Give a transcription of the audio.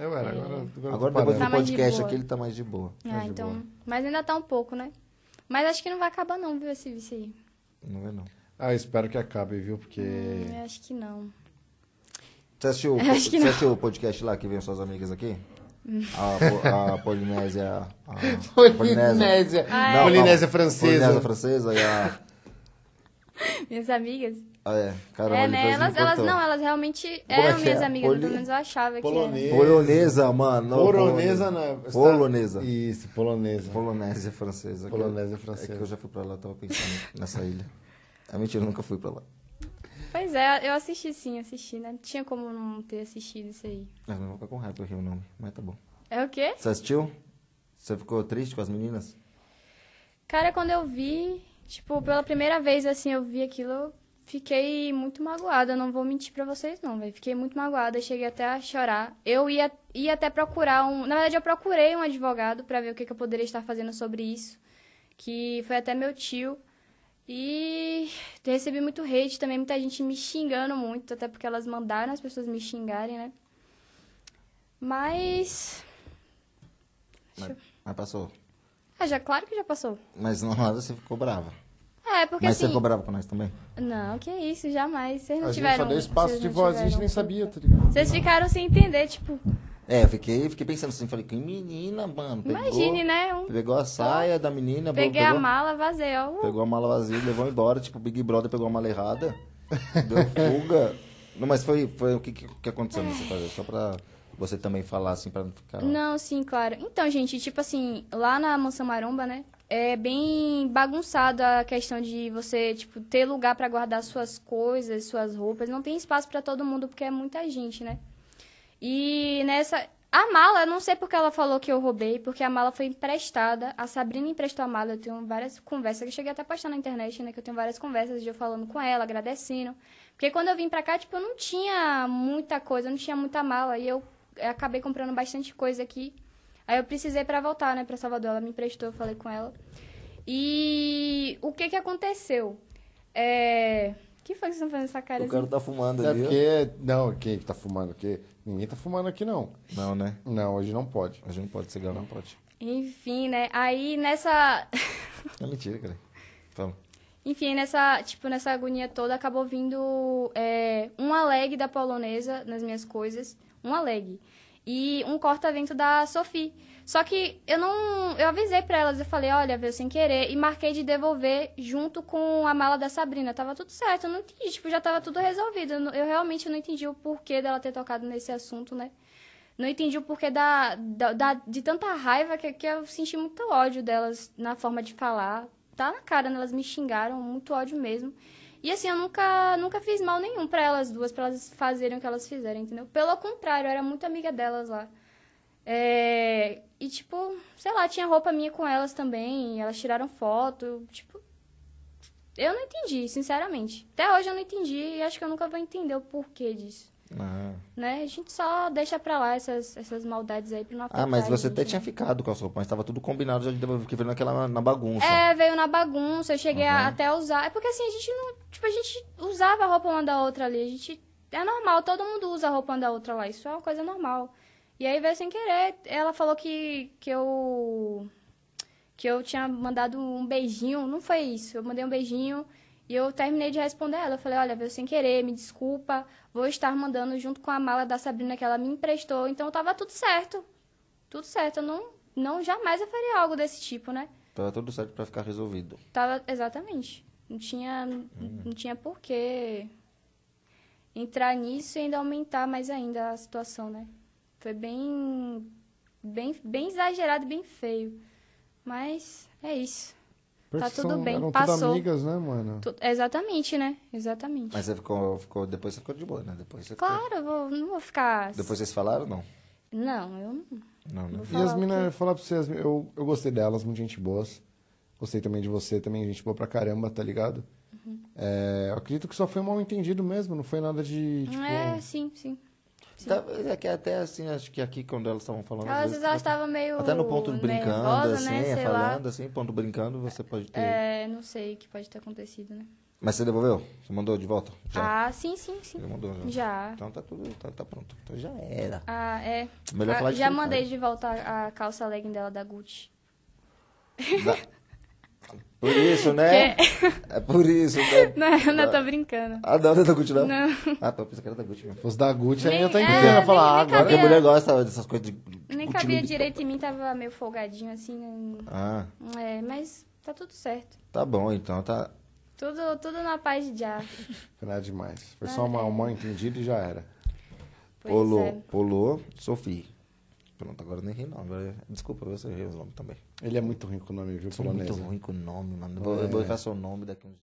Eu era, agora, agora, agora depois do tá podcast aqui ele tá mais de boa. Ah, é, mais tá então. Boa. Mas ainda tá um pouco, né? Mas acho que não vai acabar, não, viu, esse vício aí. Não é, não. Ah, espero que acabe, viu? Porque. Hum, acho que não. Você assistiu, você assistiu o podcast lá que vem suas amigas aqui? A, a, Polinésia. A Polinésia. Polinésia. Ah, não, Polinésia francesa. Polinésia francesa e a. minhas amigas. Ah, é. Caramba, é, né? Elas, elas não, elas realmente eram é minhas é? amigas, Poli... pelo menos eu achava polonesa. que Polonesa, mano. Polonesa, né? Tá- polonesa. Isso, polonesa. Polonesa francesa. Polonesa é francesa. É que eu já fui pra lá, tava pensando nessa ilha. É mentira, eu nunca fui pra lá. Pois é, eu assisti sim, assisti, né? tinha como não ter assistido isso aí. Ah, mas não vou ficar com raiva que o nome, mas tá bom. É o quê? Você assistiu? Você ficou triste com as meninas? Cara, quando eu vi, Tipo, pela primeira vez, assim, eu vi aquilo, eu fiquei muito magoada. Não vou mentir pra vocês, não, velho. Fiquei muito magoada, cheguei até a chorar. Eu ia, ia até procurar um... Na verdade, eu procurei um advogado para ver o que, que eu poderia estar fazendo sobre isso. Que foi até meu tio. E recebi muito hate também, muita gente me xingando muito, até porque elas mandaram as pessoas me xingarem, né? Mas. Mas, mas passou. Ah, já, claro que já passou. Mas na hora você ficou brava. Ah, é, porque Mas assim... você ficou brava com nós também? Não, que isso, jamais. Vocês não a tiveram... A gente só deu espaço de voz, tiveram... a gente nem sabia, tá ligado? Vocês ficaram sem entender, tipo... É, eu fiquei, fiquei pensando assim, falei, que menina, mano. Pegou, Imagine, né? Um... Pegou a saia da menina. Peguei pegou, a mala vazia. ó. Uh. Pegou a mala vazia, levou embora. Tipo, o Big Brother pegou a mala errada, deu fuga. Não, mas foi, foi o que, que aconteceu nesse é. só pra você também falar, assim, pra não ficar... Não, sim, claro. Então, gente, tipo assim, lá na Mansão Maromba, né, é bem bagunçado a questão de você, tipo, ter lugar para guardar suas coisas, suas roupas. Não tem espaço para todo mundo, porque é muita gente, né? E nessa... A mala, não sei porque ela falou que eu roubei, porque a mala foi emprestada. A Sabrina emprestou a mala. Eu tenho várias conversas, que eu cheguei até a postar na internet, né? Que eu tenho várias conversas de eu falando com ela, agradecendo. Porque quando eu vim pra cá, tipo, eu não tinha muita coisa, eu não tinha muita mala. E eu acabei comprando bastante coisa aqui. Aí eu precisei para voltar, né, para Salvador. Ela me emprestou, eu falei com ela. E o que que aconteceu? É... que foi que vocês estão tá fazendo essa cara? O cara assim? tá fumando é ali. É porque... Não, quem é que tá fumando? Porque ninguém tá fumando aqui, não. Não, né? Não, hoje não pode. Hoje não pode, cigarro não pode. Enfim, né? Aí nessa... é mentira, cara. Fala. Enfim, nessa, tipo, nessa agonia toda, acabou vindo é, alegre da polonesa nas minhas coisas uma leg. E um corta-vento da Sophie. Só que eu não. Eu avisei para elas, eu falei, olha, veio sem querer. E marquei de devolver junto com a mala da Sabrina. Tava tudo certo, eu não entendi, tipo, já tava tudo resolvido. Eu, eu realmente não entendi o porquê dela ter tocado nesse assunto, né? Não entendi o porquê da, da, da de tanta raiva que, que eu senti muito ódio delas na forma de falar. Tá na cara, né? elas me xingaram, muito ódio mesmo. E assim, eu nunca, nunca fiz mal nenhum para elas duas, para elas fazerem o que elas fizeram, entendeu? Pelo contrário, eu era muito amiga delas lá. É... E tipo, sei lá, tinha roupa minha com elas também, elas tiraram foto, tipo. Eu não entendi, sinceramente. Até hoje eu não entendi e acho que eu nunca vou entender o porquê disso. Ah. Né? A gente só deixa pra lá essas, essas maldades aí pra não Ah, mas você gente, até né? tinha ficado com as roupas, mas tava tudo combinado, já devolveu, porque veio naquela, na bagunça. É, veio na bagunça, eu cheguei uhum. a, até a usar. É porque assim, a gente não. Tipo, a gente usava a roupa uma da outra ali. A gente. É normal, todo mundo usa a roupa uma da outra lá. Isso é uma coisa normal. E aí veio sem querer. Ela falou que, que eu. Que eu tinha mandado um beijinho. Não foi isso. Eu mandei um beijinho. E eu terminei de responder ela. Eu falei, olha, veio sem querer, me desculpa. Vou estar mandando junto com a mala da Sabrina que ela me emprestou. Então tava tudo certo. Tudo certo. Eu não, não jamais eu faria algo desse tipo, né? Tava tudo certo para ficar resolvido. Tava, exatamente. Não tinha, hum. não tinha porquê entrar nisso e ainda aumentar mais ainda a situação, né? Foi bem, bem, bem exagerado, bem feio. Mas é isso. Parece tá tudo bem, eram passou. Tudo amigas, né, mano? Tu, exatamente, né? Exatamente. Mas você ficou, ficou, depois você ficou de boa, né? Depois você claro, ficou... vou, não vou ficar. Depois vocês falaram não? Não, eu não. Não, não. Né? E as minas, que... falar pra vocês, eu, eu gostei delas, muito gente boas. Gostei também de você, também gente boa pra caramba, tá ligado? Uhum. É, acredito que só foi um mal entendido mesmo, não foi nada de. Tipo... É, sim, sim. Talvez tá, é que é até assim, acho que aqui quando elas estavam falando. Às vezes elas estavam meio. Até no ponto brincando, nervosa, né, assim, né? falando, lá. assim, ponto brincando, você pode ter. É, não sei o que pode ter acontecido, né? Mas você devolveu? Você mandou de volta? Já. Ah, sim, sim, sim. Você mandou já. já. Então tá tudo, tá, tá pronto. Então já era. Ah, é. Melhor ah, falar de Já mandei né? de volta a, a calça legging dela da Gucci. Da... Por isso, né? Que... É por isso, né? Não, é, não, tô ah, brincando. Ah, não, não é da Gucci, não? Não. Ah, tô pensando que era da Gucci. Se fosse da Gucci, nem, aí eu tô entendendo. É, ia falar, nem, ah, agora cabia... que a mulher gosta dessas coisas de... Nem cabia direito em mim, tava meio folgadinho, assim. Ah. É, mas tá tudo certo. Tá bom, então, tá... Tudo, tudo na paz de diabo. Nada demais. Foi ah, só uma, uma entendida e já era. Pois pulou, é. Sophie. Pronto, agora nem ri não. Agora, é- desculpa, você riu os nome também. Ele é muito ruim com o nome, viu, Polonês? muito né? ruim com o nome, mano. Vou, é. vou botar seu nome daqui uns